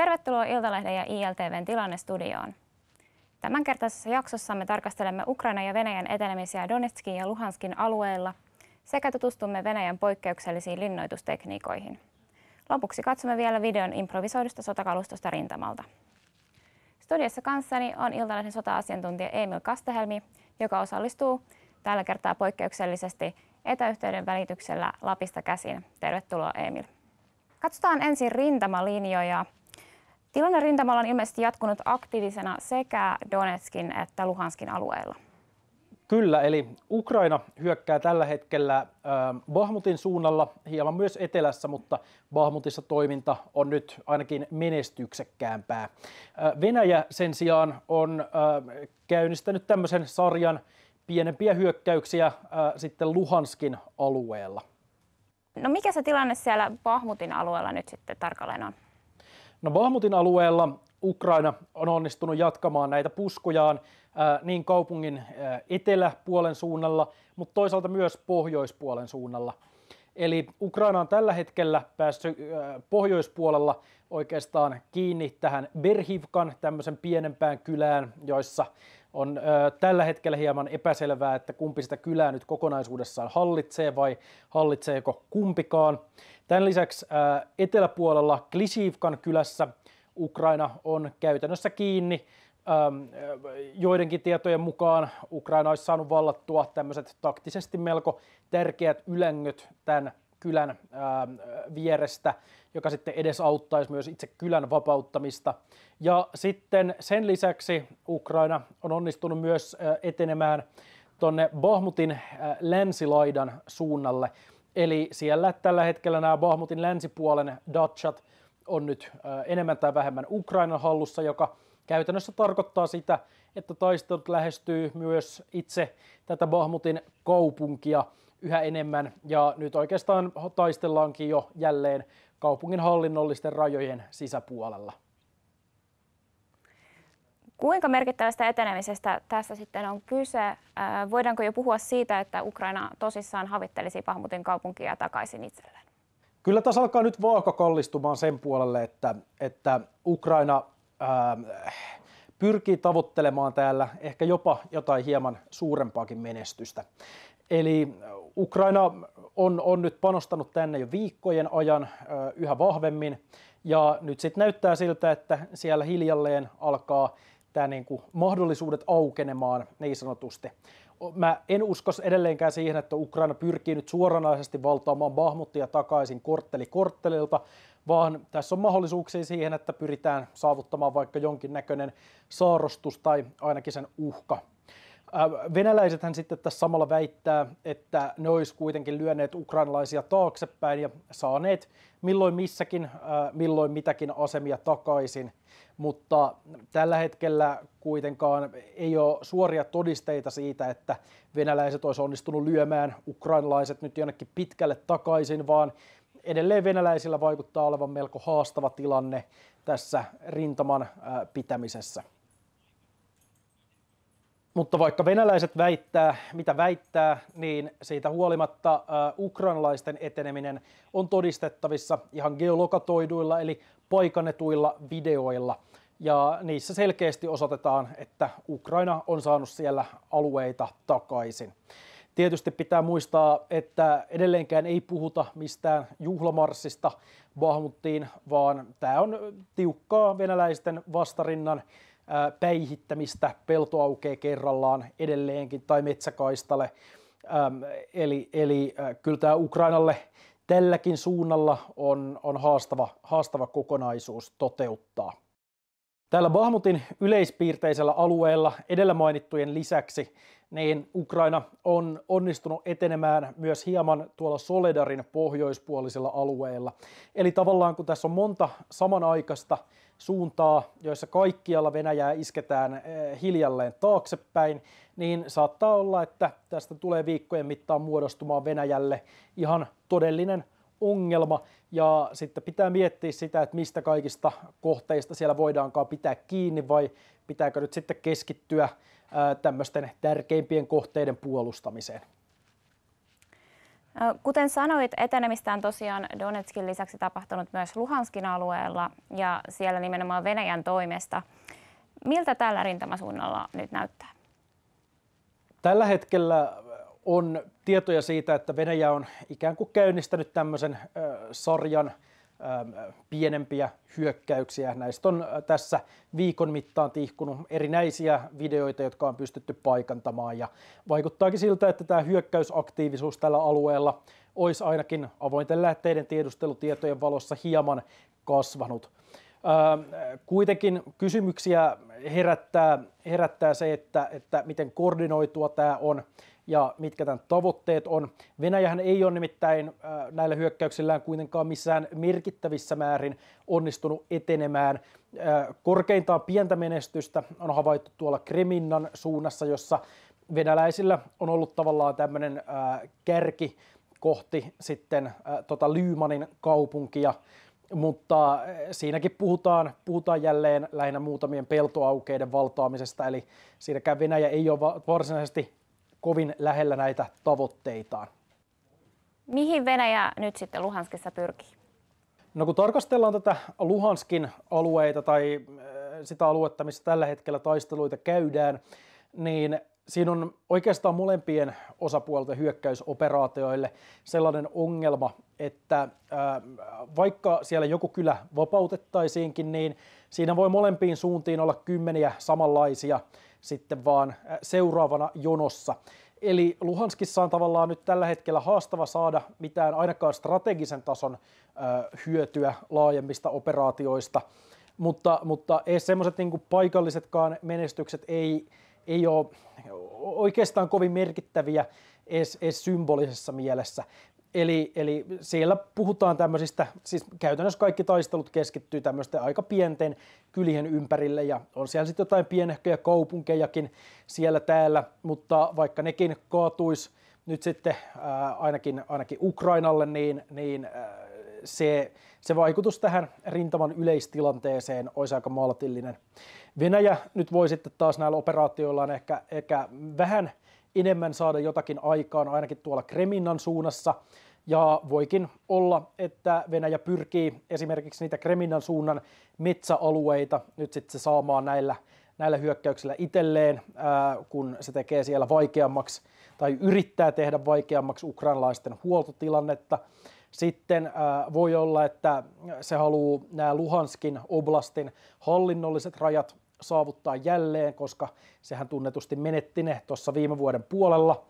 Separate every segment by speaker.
Speaker 1: Tervetuloa Iltalehden ja ILTVn tilannestudioon. Tämänkertaisessa jaksossa me tarkastelemme Ukraina ja Venäjän etenemisiä Donetskin ja Luhanskin alueella sekä tutustumme Venäjän poikkeuksellisiin linnoitustekniikoihin. Lopuksi katsomme vielä videon improvisoidusta sotakalustosta rintamalta. Studiossa kanssani on Iltalehden sota-asiantuntija Emil Kastehelmi, joka osallistuu tällä kertaa poikkeuksellisesti etäyhteyden välityksellä Lapista käsin. Tervetuloa Emil. Katsotaan ensin rintamalinjoja Tilanne rintamalla on ilmeisesti jatkunut aktiivisena sekä Donetskin että Luhanskin alueella.
Speaker 2: Kyllä, eli Ukraina hyökkää tällä hetkellä Bahmutin suunnalla, hieman myös etelässä, mutta Bahmutissa toiminta on nyt ainakin menestyksekkäämpää. Venäjä sen sijaan on käynnistänyt tämmöisen sarjan pienempiä hyökkäyksiä sitten Luhanskin alueella.
Speaker 1: No mikä se tilanne siellä Bahmutin alueella nyt sitten tarkalleen on?
Speaker 2: No Bahmutin alueella Ukraina on onnistunut jatkamaan näitä puskujaan niin kaupungin eteläpuolen suunnalla, mutta toisaalta myös pohjoispuolen suunnalla. Eli Ukraina on tällä hetkellä päässyt pohjoispuolella oikeastaan kiinni tähän Berhivkan, tämmöisen pienempään kylään, joissa on ö, tällä hetkellä hieman epäselvää, että kumpi sitä kylää nyt kokonaisuudessaan hallitsee vai hallitseeko kumpikaan. Tämän lisäksi ö, eteläpuolella Klisivkan kylässä Ukraina on käytännössä kiinni. Joidenkin tietojen mukaan Ukraina olisi saanut vallattua tämmöiset taktisesti melko tärkeät ylängöt tämän kylän vierestä, joka sitten edesauttaisi myös itse kylän vapauttamista. Ja sitten sen lisäksi Ukraina on onnistunut myös etenemään tuonne Bahmutin länsilaidan suunnalle. Eli siellä tällä hetkellä nämä Bahmutin länsipuolen datsat on nyt enemmän tai vähemmän Ukrainan hallussa, joka käytännössä tarkoittaa sitä, että taistelut lähestyy myös itse tätä Bahmutin kaupunkia – yhä enemmän ja nyt oikeastaan taistellaankin jo jälleen kaupungin hallinnollisten rajojen sisäpuolella.
Speaker 1: Kuinka merkittävästä etenemisestä tässä sitten on kyse? Voidaanko jo puhua siitä, että Ukraina tosissaan havittelisi Pahmutin kaupunkia takaisin itselleen?
Speaker 2: Kyllä tässä alkaa nyt vaaka kallistumaan sen puolelle, että, että Ukraina ää, pyrkii tavoittelemaan täällä ehkä jopa jotain hieman suurempaakin menestystä. Eli äh, Ukraina on, on nyt panostanut tänne jo viikkojen ajan äh, yhä vahvemmin ja nyt sitten näyttää siltä, että siellä hiljalleen alkaa tämä niin mahdollisuudet aukenemaan niin sanotusti. Mä en usko edelleenkään siihen, että Ukraina pyrkii nyt suoranaisesti valtaamaan Bahmutia takaisin kortteli korttelilta, vaan tässä on mahdollisuuksia siihen, että pyritään saavuttamaan vaikka jonkinnäköinen saarostus tai ainakin sen uhka. Äh, venäläisethän sitten tässä samalla väittää, että ne olisi kuitenkin lyöneet ukrainalaisia taaksepäin ja saaneet milloin missäkin, äh, milloin mitäkin asemia takaisin, mutta tällä hetkellä kuitenkaan ei ole suoria todisteita siitä, että venäläiset olisi onnistunut lyömään ukrainalaiset nyt jonnekin pitkälle takaisin, vaan edelleen venäläisillä vaikuttaa olevan melko haastava tilanne tässä rintaman äh, pitämisessä. Mutta vaikka venäläiset väittää, mitä väittää, niin siitä huolimatta uh, ukrainalaisten eteneminen on todistettavissa ihan geolokatoiduilla eli paikannetuilla videoilla. Ja niissä selkeästi osoitetaan, että Ukraina on saanut siellä alueita takaisin. Tietysti pitää muistaa, että edelleenkään ei puhuta mistään juhlamarssista Bahmuttiin, vaan tämä on tiukkaa venäläisten vastarinnan päihittämistä, pelto aukeaa kerrallaan edelleenkin tai metsäkaistalle. Eli, eli kyllä tämä Ukrainalle tälläkin suunnalla on, on haastava, haastava kokonaisuus toteuttaa. Täällä Bahmutin yleispiirteisellä alueella edellä mainittujen lisäksi niin Ukraina on onnistunut etenemään myös hieman tuolla Soledarin pohjoispuolisella alueella. Eli tavallaan kun tässä on monta samanaikaista suuntaa, joissa kaikkialla Venäjää isketään eh, hiljalleen taaksepäin, niin saattaa olla, että tästä tulee viikkojen mittaan muodostumaan Venäjälle ihan todellinen ongelma ja sitten pitää miettiä sitä, että mistä kaikista kohteista siellä voidaankaan pitää kiinni vai pitääkö nyt sitten keskittyä tämmöisten tärkeimpien kohteiden puolustamiseen.
Speaker 1: Kuten sanoit, etenemistä on tosiaan Donetskin lisäksi tapahtunut myös Luhanskin alueella ja siellä nimenomaan Venäjän toimesta. Miltä tällä rintamasuunnalla nyt näyttää?
Speaker 2: Tällä hetkellä on tietoja siitä, että Venäjä on ikään kuin käynnistänyt tämmöisen sarjan – Ähm, pienempiä hyökkäyksiä. Näistä on äh, tässä viikon mittaan tihkunut erinäisiä videoita, jotka on pystytty paikantamaan ja vaikuttaakin siltä, että tämä hyökkäysaktiivisuus tällä alueella olisi ainakin avointen lähteiden tiedustelutietojen valossa hieman kasvanut. Ähm, kuitenkin kysymyksiä herättää, herättää se, että, että miten koordinoitua tämä on ja mitkä tämän tavoitteet on. Venäjähän ei ole nimittäin äh, näillä hyökkäyksillään kuitenkaan missään merkittävissä määrin onnistunut etenemään. Äh, korkeintaan pientä menestystä on havaittu tuolla Kreminnan suunnassa, jossa venäläisillä on ollut tavallaan tämmöinen äh, kärki kohti sitten tota Lyymanin kaupunkia, mutta siinäkin puhutaan, puhutaan jälleen lähinnä muutamien peltoaukeiden valtaamisesta, eli siinäkään Venäjä ei ole varsinaisesti kovin lähellä näitä tavoitteitaan.
Speaker 1: Mihin Venäjä nyt sitten Luhanskissa pyrkii?
Speaker 2: No kun tarkastellaan tätä Luhanskin alueita tai äh, sitä aluetta, missä tällä hetkellä taisteluita käydään, niin siinä on oikeastaan molempien osapuolten hyökkäysoperaatioille sellainen ongelma, että äh, vaikka siellä joku kylä vapautettaisiinkin, niin siinä voi molempiin suuntiin olla kymmeniä samanlaisia sitten vaan äh, seuraavana jonossa. Eli Luhanskissa on tavallaan nyt tällä hetkellä haastava saada mitään ainakaan strategisen tason äh, hyötyä laajemmista operaatioista, mutta, mutta ei semmoiset niin paikallisetkaan menestykset ei, ei ole oikeastaan kovin merkittäviä edes, edes symbolisessa mielessä. Eli, eli siellä puhutaan tämmöisistä, siis käytännössä kaikki taistelut keskittyy tämmöisten aika pienten kylien ympärille ja on siellä sitten jotain pienehköjä kaupunkejakin siellä täällä, mutta vaikka nekin kaatuisi nyt sitten ää, ainakin, ainakin Ukrainalle, niin, niin ää, se, se vaikutus tähän rintaman yleistilanteeseen olisi aika maltillinen. Venäjä nyt voi sitten taas näillä operaatioillaan ehkä, ehkä vähän – enemmän saada jotakin aikaan ainakin tuolla Kreminnan suunnassa. Ja voikin olla, että Venäjä pyrkii esimerkiksi niitä Kreminnan suunnan metsäalueita nyt sitten saamaan näillä, näillä hyökkäyksillä itselleen, ää, kun se tekee siellä vaikeammaksi tai yrittää tehdä vaikeammaksi ukrainalaisten huoltotilannetta. Sitten äh, voi olla, että se haluaa nämä Luhanskin oblastin hallinnolliset rajat saavuttaa jälleen, koska sehän tunnetusti menetti ne tuossa viime vuoden puolella.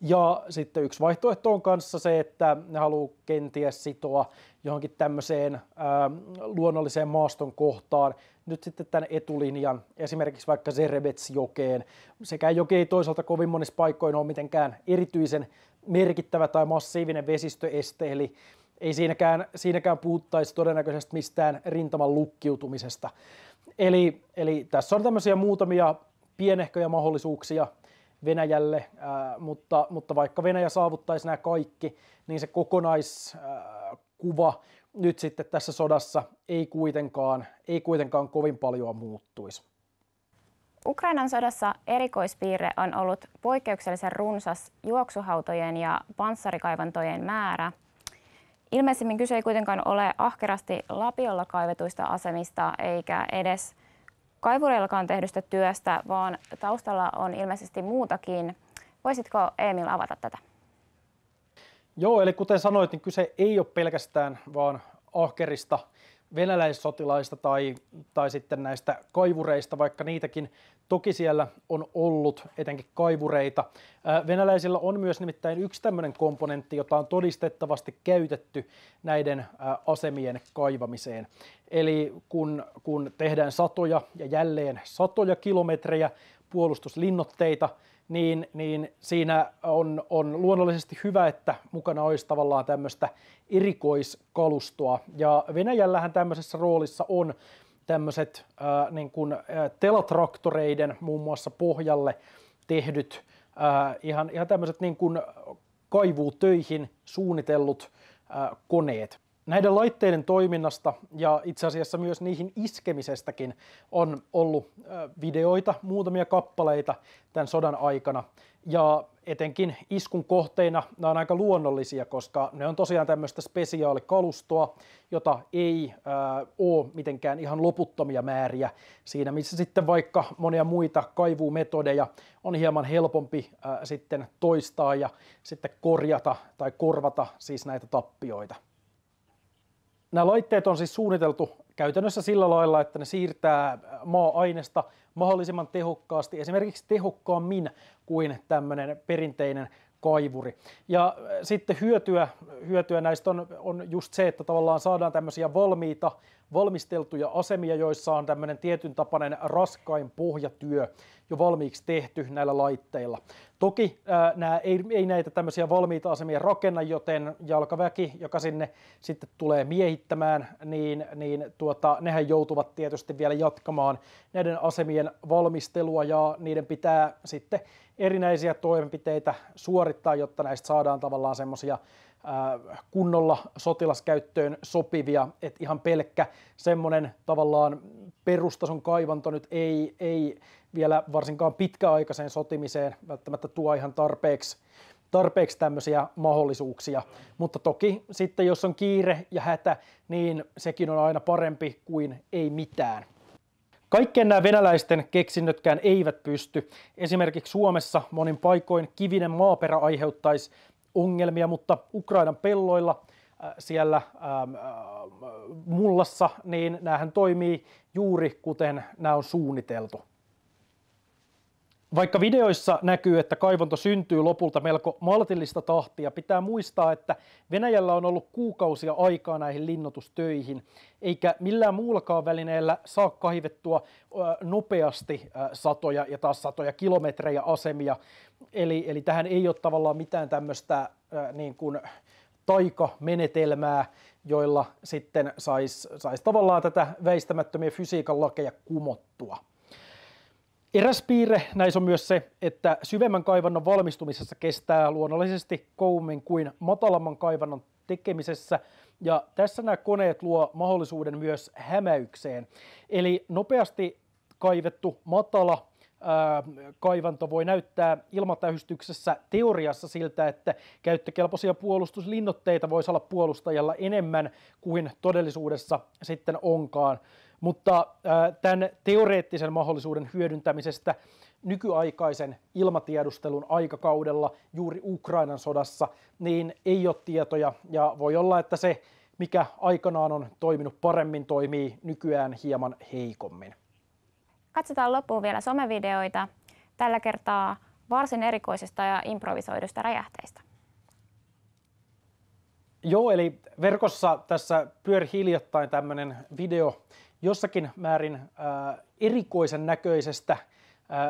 Speaker 2: Ja sitten yksi vaihtoehto on kanssa se, että ne haluaa kenties sitoa johonkin tämmöiseen ää, ähm, luonnolliseen maaston kohtaan nyt sitten tämän etulinjan, esimerkiksi vaikka Zerebetsjokeen. Sekä joki ei toisaalta kovin monissa paikoin ole mitenkään erityisen merkittävä tai massiivinen vesistöeste, eli ei siinäkään, siinäkään puhuttaisi todennäköisesti mistään rintaman lukkiutumisesta. Eli, eli tässä on tämmöisiä muutamia pienehköjä mahdollisuuksia Venäjälle, ää, mutta, mutta vaikka Venäjä saavuttaisi nämä kaikki, niin se kokonaiskuva nyt sitten tässä sodassa ei kuitenkaan, ei kuitenkaan kovin paljon muuttuisi.
Speaker 1: Ukrainan sodassa erikoispiirre on ollut poikkeuksellisen runsas juoksuhautojen ja panssarikaivantojen määrä – Ilmeisimmin kyse ei kuitenkaan ole ahkerasti lapiolla kaivetuista asemista eikä edes kaivureillakaan tehdystä työstä, vaan taustalla on ilmeisesti muutakin. Voisitko Emil avata tätä?
Speaker 2: Joo, eli kuten sanoit, niin kyse ei ole pelkästään vaan ahkerista – venäläissotilaista tai, tai sitten näistä kaivureista, vaikka niitäkin toki siellä on ollut, etenkin kaivureita. Venäläisillä on myös nimittäin yksi tämmöinen komponentti, jota on todistettavasti käytetty näiden asemien kaivamiseen. Eli kun, kun tehdään satoja ja jälleen satoja kilometrejä puolustuslinnotteita, niin, niin siinä on, on luonnollisesti hyvä, että mukana olisi tavallaan tämmöistä erikoiskalustoa. Ja Venäjällähän tämmöisessä roolissa on tämmöiset äh, niin kuin, äh, telatraktoreiden muun muassa pohjalle tehdyt äh, ihan, ihan tämmöiset niin kuin kaivuutöihin suunnitellut äh, koneet. Näiden laitteiden toiminnasta ja itse asiassa myös niihin iskemisestäkin on ollut videoita, muutamia kappaleita tämän sodan aikana. Ja etenkin iskun kohteina nämä on aika luonnollisia, koska ne on tosiaan tämmöistä spesiaalikalustoa, jota ei äh, ole mitenkään ihan loputtomia määriä siinä, missä sitten vaikka monia muita kaivuumetodeja on hieman helpompi äh, sitten toistaa ja sitten korjata tai korvata siis näitä tappioita. Nämä laitteet on siis suunniteltu käytännössä sillä lailla, että ne siirtää äh, maa-ainesta mahdollisimman tehokkaasti, esimerkiksi tehokkaammin kuin tämmöinen perinteinen kaivuri. Ja äh, sitten hyötyä, hyötyä näistä on, on just se, että tavallaan saadaan tämmöisiä valmiita, valmisteltuja asemia, joissa on tämmöinen tietyn tapainen raskain pohjatyö jo valmiiksi tehty näillä laitteilla. Toki ää, nää, ei, ei näitä tämmöisiä valmiita asemia rakenna, joten jalkaväki, joka sinne sitten tulee miehittämään, niin, niin tuota, nehän joutuvat tietysti vielä jatkamaan näiden asemien valmistelua ja niiden pitää sitten erinäisiä toimenpiteitä suorittaa, jotta näistä saadaan tavallaan semmoisia Äh, kunnolla sotilaskäyttöön sopivia, että ihan pelkkä semmoinen tavallaan perustason kaivanto nyt ei, ei vielä varsinkaan pitkäaikaiseen sotimiseen välttämättä tuo ihan tarpeeksi tarpeeksi tämmöisiä mahdollisuuksia. Mutta toki sitten, jos on kiire ja hätä, niin sekin on aina parempi kuin ei mitään. Kaikkeen nämä venäläisten keksinnötkään eivät pysty. Esimerkiksi Suomessa monin paikoin kivinen maaperä aiheuttaisi ongelmia, mutta Ukrainan pelloilla äh, siellä ähm, äh, mullassa, niin näähän toimii juuri kuten nämä on suunniteltu. Vaikka videoissa näkyy, että kaivonto syntyy lopulta melko maltillista tahtia, pitää muistaa, että Venäjällä on ollut kuukausia aikaa näihin linnotustöihin, eikä millään muullakaan välineellä saa kaivettua nopeasti satoja ja taas satoja kilometrejä asemia. Eli, eli tähän ei ole tavallaan mitään tämmöistä niin kuin taikamenetelmää, joilla sitten saisi sais tavallaan tätä väistämättömiä fysiikan lakeja kumottua. Eräs piirre näissä on myös se, että syvemmän kaivannon valmistumisessa kestää luonnollisesti kouummin kuin matalamman kaivannon tekemisessä, ja tässä nämä koneet luo mahdollisuuden myös hämäykseen. Eli nopeasti kaivettu matala ää, kaivanto voi näyttää ilmatähystyksessä teoriassa siltä, että käyttökelpoisia puolustuslinnoitteita voisi olla puolustajalla enemmän kuin todellisuudessa sitten onkaan. Mutta tämän teoreettisen mahdollisuuden hyödyntämisestä nykyaikaisen ilmatiedustelun aikakaudella juuri Ukrainan sodassa, niin ei ole tietoja ja voi olla, että se, mikä aikanaan on toiminut paremmin, toimii nykyään hieman heikommin.
Speaker 1: Katsotaan loppuun vielä somevideoita, tällä kertaa varsin erikoisista ja improvisoidusta räjähteistä.
Speaker 2: Joo, eli verkossa tässä pyöri hiljattain tämmöinen video, jossakin määrin äh, erikoisen näköisestä äh,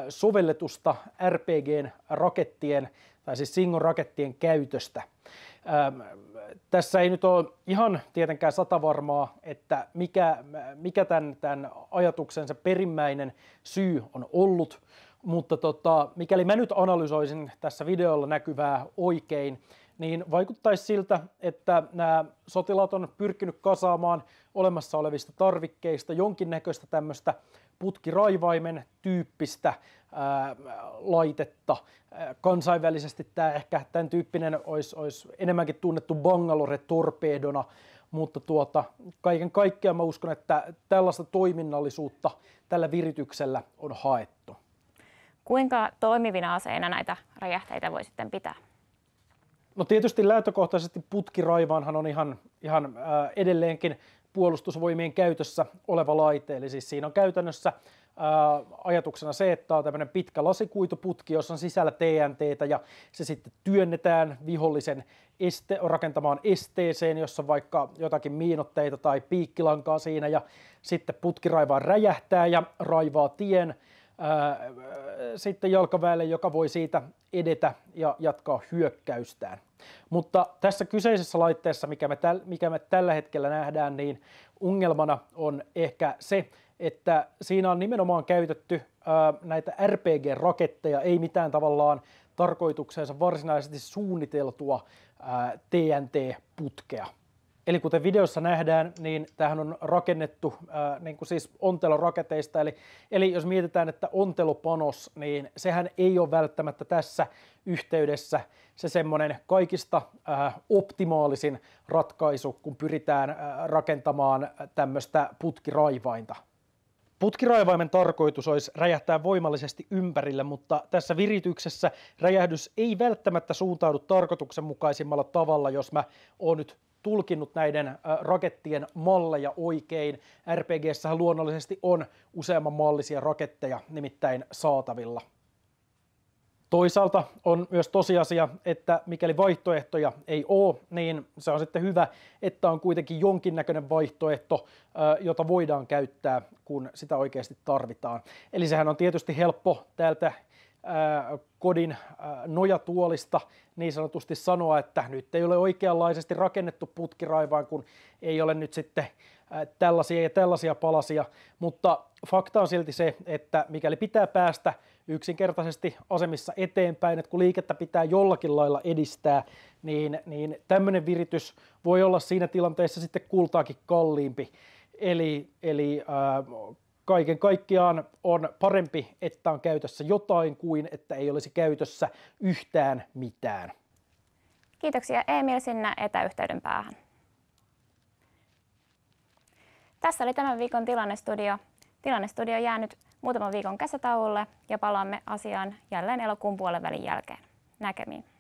Speaker 2: sovelletusta RPGn rakettien tai siis Singon rakettien käytöstä. Ähm, tässä ei nyt ole ihan tietenkään satavarmaa, että mikä, mikä tämän, tämän ajatuksen perimmäinen syy on ollut, mutta tota, mikäli mä nyt analysoisin tässä videolla näkyvää oikein, niin vaikuttaisi siltä, että nämä sotilaat on pyrkinyt kasaamaan olemassa olevista tarvikkeista jonkinnäköistä tämmöistä putkiraivaimen tyyppistä ää, laitetta. Kansainvälisesti tämä ehkä tämän tyyppinen olisi, olisi enemmänkin tunnettu Bangalore-torpedona, mutta tuota, kaiken kaikkiaan mä uskon, että tällaista toiminnallisuutta tällä virityksellä on haettu.
Speaker 1: Kuinka toimivina aseina näitä räjähteitä voi sitten pitää?
Speaker 2: No tietysti lähtökohtaisesti putkiraivaanhan on ihan, ihan äh, edelleenkin puolustusvoimien käytössä oleva laite, eli siis siinä on käytännössä äh, ajatuksena se, että on tämmöinen pitkä lasikuituputki, jossa on sisällä TNTtä ja se sitten työnnetään vihollisen este, rakentamaan esteeseen, jossa vaikka jotakin miinotteita tai piikkilankaa siinä ja sitten putkiraivaan räjähtää ja raivaa tien ää, äh, sitten jalkaväelle, joka voi siitä edetä ja jatkaa hyökkäystään. Mutta tässä kyseisessä laitteessa, mikä me, täl, mikä me tällä hetkellä nähdään, niin ongelmana on ehkä se, että siinä on nimenomaan käytetty ää, näitä RPG-raketteja, ei mitään tavallaan tarkoitukseensa varsinaisesti suunniteltua TNT-putkea. Eli kuten videossa nähdään, niin tähän on rakennettu ää, niin kuin siis onteloraketeista. Eli, eli jos mietitään, että ontelopanos, niin sehän ei ole välttämättä tässä yhteydessä se semmoinen kaikista ää, optimaalisin ratkaisu, kun pyritään ää, rakentamaan tämmöistä putkiraivainta. Putkiraivaimen tarkoitus olisi räjähtää voimallisesti ympärille, mutta tässä virityksessä räjähdys ei välttämättä suuntaudu tarkoituksenmukaisimmalla tavalla, jos mä oon nyt tulkinnut näiden rakettien malleja oikein. RPG:ssä luonnollisesti on useamman mallisia raketteja nimittäin saatavilla. Toisaalta on myös tosiasia, että mikäli vaihtoehtoja ei ole, niin se on sitten hyvä, että on kuitenkin jonkinnäköinen vaihtoehto, jota voidaan käyttää, kun sitä oikeasti tarvitaan. Eli sehän on tietysti helppo täältä Äh, kodin äh, nojatuolista niin sanotusti sanoa, että nyt ei ole oikeanlaisesti rakennettu putkiraivaan, kun ei ole nyt sitten äh, tällaisia ja tällaisia palasia, mutta fakta on silti se, että mikäli pitää päästä yksinkertaisesti asemissa eteenpäin, että kun liikettä pitää jollakin lailla edistää, niin, niin tämmöinen viritys voi olla siinä tilanteessa sitten kultaakin kalliimpi. Eli, eli äh, Kaiken kaikkiaan on parempi, että on käytössä jotain kuin että ei olisi käytössä yhtään mitään.
Speaker 1: Kiitoksia Emil sinne etäyhteyden päähän. Tässä oli tämän viikon Tilannestudio. Tilannestudio jää nyt muutaman viikon kesätauolle ja palaamme asiaan jälleen elokuun puolen välin jälkeen. Näkemiin.